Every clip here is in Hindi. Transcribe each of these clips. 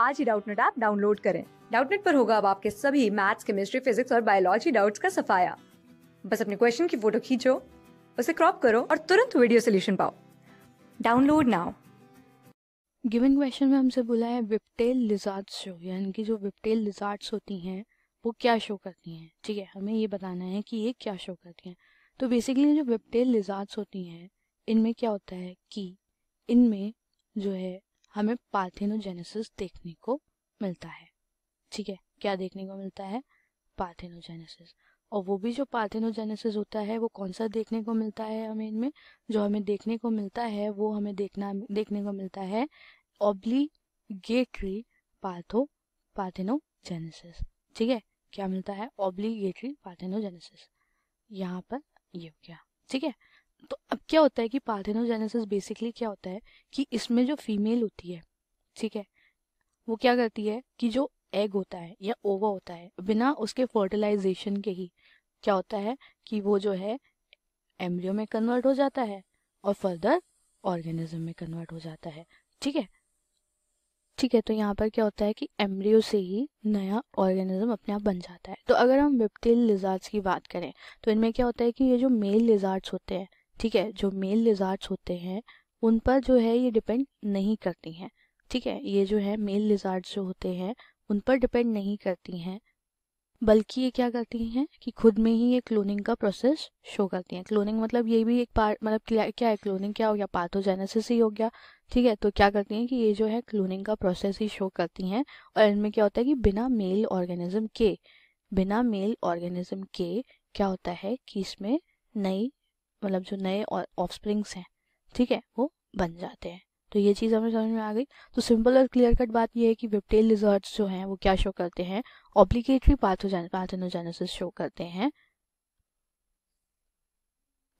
आज ही डाउटनेट ऐप डाउनलोड करें डाउटनेट पर होगा अब आपके सभी मैथ्स केमिस्ट्री फिजिक्स और बायोलॉजी डाउट्स का सफाया बस अपने क्वेश्चन की फोटो खींचो उसे क्रॉप करो और तुरंत वीडियो सोल्यूशन पाओ डाउनलोड नाउ गिवन क्वेश्चन में हमसे बोला है विपटेल लिजार्ड शो यानी कि जो विपटेल लिजार्ड्स होती हैं वो क्या शो करती हैं ठीक है हमें ये बताना है कि ये क्या शो करती हैं तो बेसिकली जो विपटेल लिजार्ड्स होती हैं इनमें क्या होता है कि इनमें जो है हमें पार्थिनोजेनेसिस देखने को मिलता है ठीक है क्या देखने को मिलता है पार्थेनोजेनेसिस और वो भी जो पार्थिनोजेनेसिस होता है वो कौन सा देखने को मिलता है हमें इनमें जो हमें देखने को मिलता है वो हमें देखना देखने को मिलता है ऑब्लीगेटरी पार्थो पार्थेनोजेनेसिस ठीक है क्या मिलता है ऑब्लीगेटरी पार्थेनोजेनेसिस यहाँ पर ये हो गया ठीक है तो अब क्या होता है कि पार्थेनोजेनेसिस बेसिकली क्या होता है कि इसमें जो फीमेल होती है ठीक है वो क्या करती है कि जो एग होता है या ओवा होता है बिना उसके फर्टिलाइजेशन के ही क्या होता है कि वो जो है एम्ब्रियो में कन्वर्ट हो जाता है और फर्दर ऑर्गेनिज्म में कन्वर्ट हो जाता है ठीक है ठीक है तो यहाँ पर क्या होता है कि एम्ब्रियो से ही नया ऑर्गेनिज्म अपने आप बन जाता है तो अगर हम विप्टेल लिजार्ड्स की बात करें तो इनमें क्या होता है कि ये जो मेल लिजार्ड्स होते हैं ठीक है जो मेल लिजार्ड्स होते हैं उन पर जो है ये डिपेंड नहीं करती हैं ठीक है ये जो है मेल लिजार्ड्स जो होते हैं उन पर डिपेंड नहीं करती हैं बल्कि ये क्या करती हैं कि खुद में ही ये क्लोनिंग का प्रोसेस शो करती हैं क्लोनिंग मतलब ये भी एक पार्ट मतलब क्या है क्लोनिंग क्या हो गया पाथोजेनेसिस ही हो गया ठीक है तो क्या करती हैं कि ये जो है क्लोनिंग का प्रोसेस ही शो करती हैं और इनमें क्या होता है कि बिना मेल ऑर्गेनिज्म के बिना मेल ऑर्गेनिज्म के क्या होता है कि इसमें नई मतलब जो नए ऑफ स्प्रिंग्स हैं ठीक है वो बन जाते हैं तो ये चीज़ हमें समझ में आ गई तो सिंपल और क्लियर कट बात ये है कि विपटेल रिजॉर्ट जो हैं वो क्या शो करते हैं ऑब्लिगेटरी पाथोजन शो करते हैं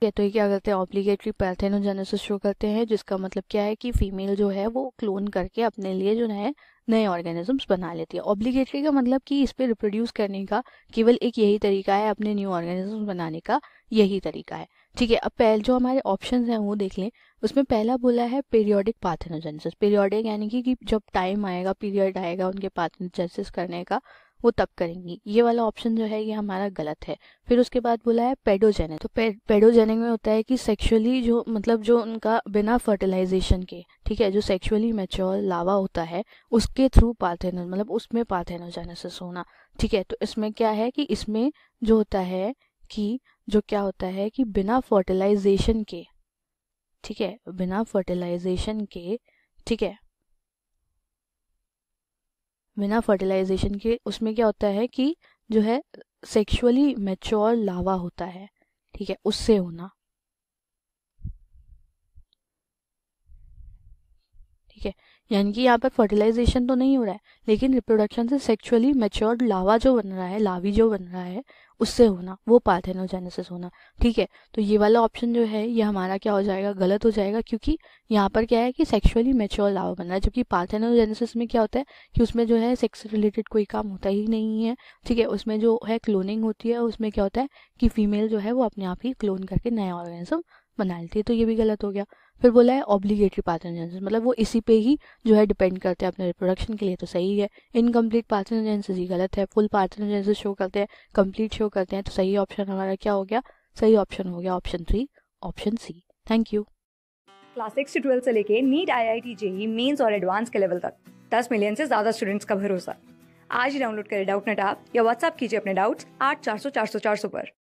ये तो ये क्या करते हैं ऑब्लिगेटरी पैथेनोजेनेसिस शो करते हैं जिसका मतलब क्या है कि फीमेल जो है वो क्लोन करके अपने लिए जो है नए ऑर्गेनिजम्स बना लेती है ऑब्लिगेटरी का मतलब कि इस पर रिप्रोड्यूस करने का केवल एक यही तरीका है अपने न्यू ऑर्गेनिजम्स बनाने का यही तरीका है ठीक है अब पहले जो हमारे ऑप्शंस हैं वो देख लें उसमें पहला बोला है पीरियोडिक पाथेनोजेंसिस पीरियोडिक यानी कि, कि जब टाइम आएगा पीरियड आएगा उनके पाथेनोजेंसिस करने का वो तब करेंगी ये वाला ऑप्शन जो है ये हमारा गलत है फिर उसके बाद बोला है पेडोजेनिक तो पे, पेडोजेनिक में होता है कि सेक्सुअली जो मतलब जो उनका बिना फर्टिलाइजेशन के ठीक है जो सेक्सुअली मेच्योर लावा होता है उसके थ्रू पाथेनो मतलब उसमें पाथेनोजेनेसिस होना ठीक है तो इसमें क्या है कि इसमें जो होता है कि जो क्या होता है कि बिना फर्टिलाइजेशन के ठीक है बिना फर्टिलाइजेशन के ठीक है बिना फर्टिलाइजेशन के उसमें क्या होता है कि जो है सेक्सुअली मेच्योर लावा होता है ठीक है उससे होना ठीक है यानी कि यहाँ पर फर्टिलाइजेशन तो नहीं हो रहा है लेकिन रिप्रोडक्शन से सेक्चुअली मेच्योर्ड लावा जो बन रहा है लावी जो बन रहा है उससे होना वो पार्थेनोजेनेसिस होना ठीक है तो ये वाला ऑप्शन जो है ये हमारा क्या हो जाएगा गलत हो जाएगा क्योंकि यहाँ पर क्या है कि सेक्सुअली मेच्योर लावा बन रहा है जबकि पार्थेनोजेनेसिस में क्या होता है कि उसमें जो है सेक्स रिलेटेड कोई काम होता ही नहीं है ठीक है उसमें जो है क्लोनिंग होती है उसमें क्या होता है कि फीमेल जो है वो अपने आप ही क्लोन करके नया ऑर्गेनिज्म बनाए तो ये भी गलत हो गया फिर बोला है ऑब्लीगेटरी ऑब्लिगेटरी पाथोजेनेसिस मतलब वो इसी पे ही जो है डिपेंड करते हैं अपने रिप्रोडक्शन के लिए तो सही है इनकम्प्लीट पाथोजेनेसिस ही गलत है फुल पाथोजेनेसिस शो करते हैं कम्प्लीट शो करते हैं तो सही ऑप्शन हमारा क्या हो गया सही ऑप्शन हो गया option three option C thank you class six से ट्वेल्थ से लेके NEET I I T JEE mains और एडवांस के लेवल तक दस मिलियन से ज्यादा स्टूडेंट्स का भरोसा आज ही डाउनलोड करें डाउट नेट ऐप या व्हाट्सएप कीजिए अपने डाउट्स आठ चार सौ चार सौ चार सौ पर